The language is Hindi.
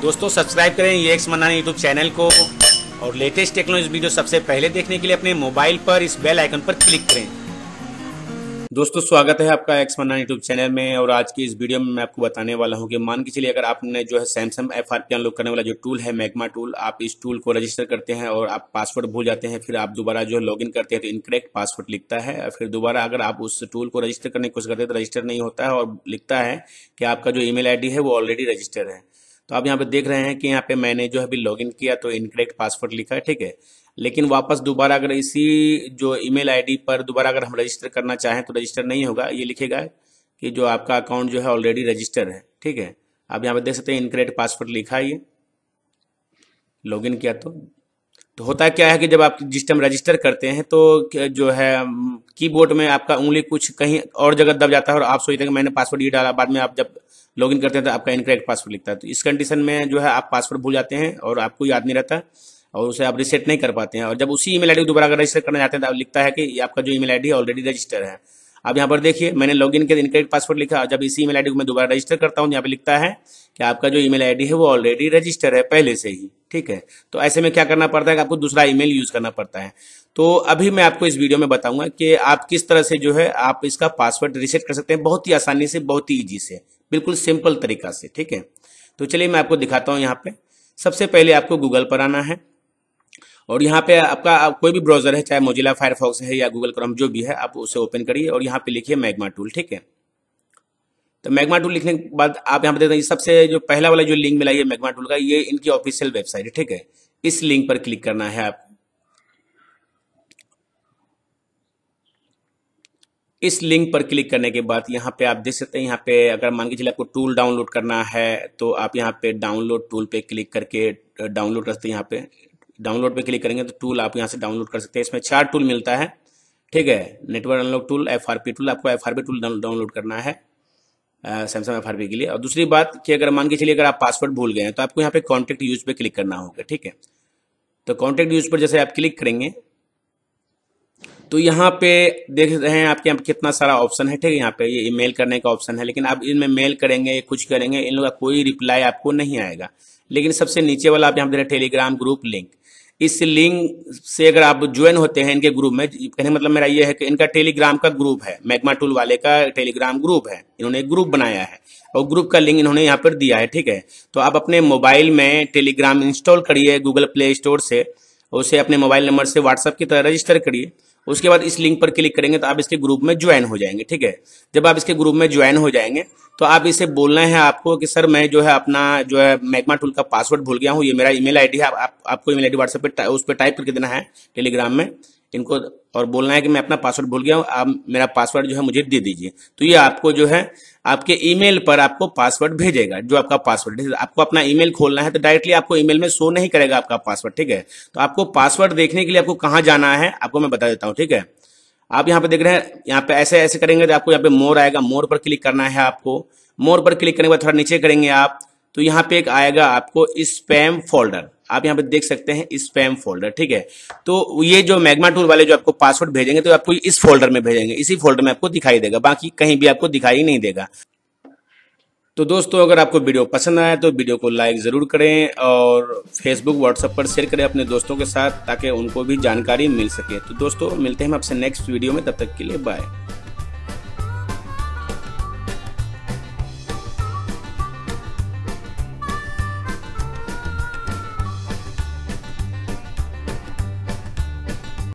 दोस्तों सब्सक्राइब करें ये एक्स मनाना यूट्यूब चैनल को और लेटेस्ट टेक्नोलॉजी वीडियो सबसे पहले देखने के लिए अपने मोबाइल पर इस बेल आइकन पर क्लिक करें दोस्तों स्वागत है आपका एक्स मन्ना यूट्यूब चैनल में और आज की इस वीडियो में मैं आपको बताने वाला हूं कि मान के चलिए अगर आपने जो है Samsung F R P unlock करने वाला जो टूल है मैग्मा टूल आप इस टूल को रजिस्टर करते हैं और आप पासवर्ड भूल जाते हैं फिर आप दोबारा जो है लॉग करते हैं तो इनकरेक्ट पासवर्ड लिखता है फिर दोबारा अगर आप उस टूल को रजिस्टर करने की कोशिश करते हैं तो रजिस्टर नहीं होता है और लिखता है कि आपका जो ई मेल है वो ऑलरेडी रजिस्टर है तो आप यहाँ पे देख रहे हैं कि यहाँ पे मैंने जो है अभी लॉग किया तो इनकरेक्ट पासवर्ड लिखा है ठीक है लेकिन वापस दोबारा अगर इसी जो ईमेल आईडी पर दोबारा अगर हम रजिस्टर करना चाहें तो रजिस्टर नहीं होगा ये लिखेगा कि जो आपका अकाउंट जो है ऑलरेडी रजिस्टर है ठीक है आप यहाँ पे देख सकते हैं इनकरेक्ट पासवर्ड लिखा है ये लॉग किया तो तो होता क्या है कि जब आप जिस टाइम रजिस्टर करते हैं तो जो है कीबोर्ड में आपका उंगली कुछ कहीं और जगह दब जाता है और आप सोचते हैं कि मैंने पासवर्ड ये डाला बाद में आप जब लॉगिन करते हैं तो आपका इनकरेक्ट पासवर्ड लिखता है तो इस कंडीशन में जो है आप पासवर्ड भूल जाते हैं और आपको याद नहीं रहता और उसे आप रिसेट नहीं कर पाते हैं और जब उसी ईमेल आईडी को दोबारा अगर रजिस्टर करना चाहते हैं तो लिखता है कि आपका जो ईमेल आईडी है ऑलरेडी रजिस्टर है अब यहाँ पर देखिए मैंने इन के इनकरेक्ट पासवर्ड लिखा और जब इसी ईमेल आईडी को मैं दोबारा रजिस्टर करता हूँ यहाँ पर लिखता है कि आपका जो ईमेल आईडी है वो ऑलरेडी रजिस्टर है पहले से ही ठीक है तो ऐसे में क्या करना पड़ता है कि आपको दूसरा ईमेल यूज करना पड़ता है तो अभी मैं आपको इस वीडियो में बताऊंगा कि आप किस तरह से जो है आप इसका पासवर्ड रिसेट कर सकते हैं बहुत ही आसानी से बहुत ही ईजी से बिल्कुल सिंपल तरीका से ठीक है तो चलिए मैं आपको दिखाता हूँ यहाँ पे सबसे पहले आपको गूगल पर आना है और यहाँ पे आपका आप कोई भी ब्राउजर है चाहे मोजिला फायरफॉक्स है या गूगल क्रोम जो भी है आप उसे ओपन करिए और यहाँ पे लिखिए मैग्मा टूल ठीक है तो मैग्मा टूल लिखने के बाद आप यहाँ पे देखते हैं सबसे जो पहला वाला जो लिंक मिला है मैग्मा टूल का ये इनकी ऑफिशियल वेबसाइट है ठीक है इस लिंक पर क्लिक करना है आपको इस लिंक पर क्लिक करने के बाद यहाँ पे आप देख सकते हैं यहाँ पे अगर मान के चलिए आपको टूल डाउनलोड करना है तो आप यहाँ पे डाउनलोड टूल पे क्लिक करके डाउनलोड कर सकते हैं यहाँ पे डाउनलोड पे क्लिक करेंगे तो टूल आप यहाँ से डाउनलोड कर सकते हैं इसमें चार टूल मिलता है ठीक है network unlock tool F tool आपको एफ टूल डाउनलोड करना है सैमसंग एफ के लिए और दूसरी बात कि अगर मान के चलिए अगर आप पासवर्ड भूल गए हैं तो आपको यहाँ पे कॉन्टैक्ट यूज पे क्लिक करना होगा ठीक है तो कॉन्टैक्ट यूज पर जैसे आप क्लिक करेंगे तो यहाँ पे देख रहे हैं आपके यहाँ पे कितना सारा ऑप्शन है ठीक है यहाँ पे ये ईमेल करने का ऑप्शन है लेकिन आप इनमें मेल करेंगे कुछ करेंगे इन लोगों का कोई रिप्लाई आपको नहीं आएगा लेकिन सबसे नीचे वाला आप यहाँ पे टेलीग्राम ग्रुप लिंक इस लिंक से अगर आप ज्वाइन होते हैं इनके ग्रुप में कहने मतलब मेरा ये है कि इनका टेलीग्राम का ग्रुप है मैगमा टूल वाले का टेलीग्राम ग्रुप है इन्होंने एक ग्रुप बनाया है और ग्रुप का लिंक इन्होंने यहाँ पर दिया है ठीक है तो आप अपने मोबाइल में टेलीग्राम इंस्टॉल करिए गूगल प्ले स्टोर से उसे अपने मोबाइल नंबर से व्हाट्सअप की तरह रजिस्टर करिए उसके बाद इस लिंक पर क्लिक करेंगे तो आप इसके ग्रुप में ज्वाइन हो जाएंगे ठीक है जब आप इसके ग्रुप में ज्वाइन हो जाएंगे तो आप इसे बोलना है आपको कि सर मैं जो है अपना जो है मैकमा टूल का पासवर्ड भूल गया हूँ ये मेरा ईमेल आईडी है आप, आप, आपको ईमेल आईडी व्हाट्सएप पे उस पर टाइप करके देना है टेलीग्राम में इनको और बोलना है कि मैं अपना पासवर्ड भूल गया हूँ आप मेरा पासवर्ड जो है मुझे दे दीजिए तो ये आपको जो है आपके ईमेल पर आपको पासवर्ड भेजेगा जो आपका पासवर्ड है आपको अपना ईमेल खोलना है तो डायरेक्टली आपको ईमेल में शो नहीं करेगा आपका पासवर्ड ठीक है तो आपको पासवर्ड देखने के लिए आपको कहाँ जाना है आपको मैं बता देता हूँ ठीक है आप यहाँ पे देख रहे हैं यहाँ पे ऐसे ऐसे करेंगे तो आपको यहाँ पे मोर आएगा मोर पर क्लिक करना है आपको मोर पर क्लिक करने के बाद थोड़ा नीचे करेंगे आप तो यहाँ पे एक आएगा आपको स्पैम फोल्डर आप यहाँ पे देख सकते हैं स्पैम फोल्डर ठीक है तो ये जो मैग्मा टूल वाले जो आपको पासवर्ड भेजेंगे तो आपको इस फोल्डर में भेजेंगे इसी फोल्डर में आपको दिखाई देगा बाकी कहीं भी आपको दिखाई नहीं देगा तो दोस्तों अगर आपको वीडियो पसंद आया तो वीडियो को लाइक ज़रूर करें और फेसबुक व्हाट्सएप पर शेयर करें अपने दोस्तों के साथ ताकि उनको भी जानकारी मिल सके तो दोस्तों मिलते हैं हम आपसे नेक्स्ट वीडियो में तब तक के लिए बाय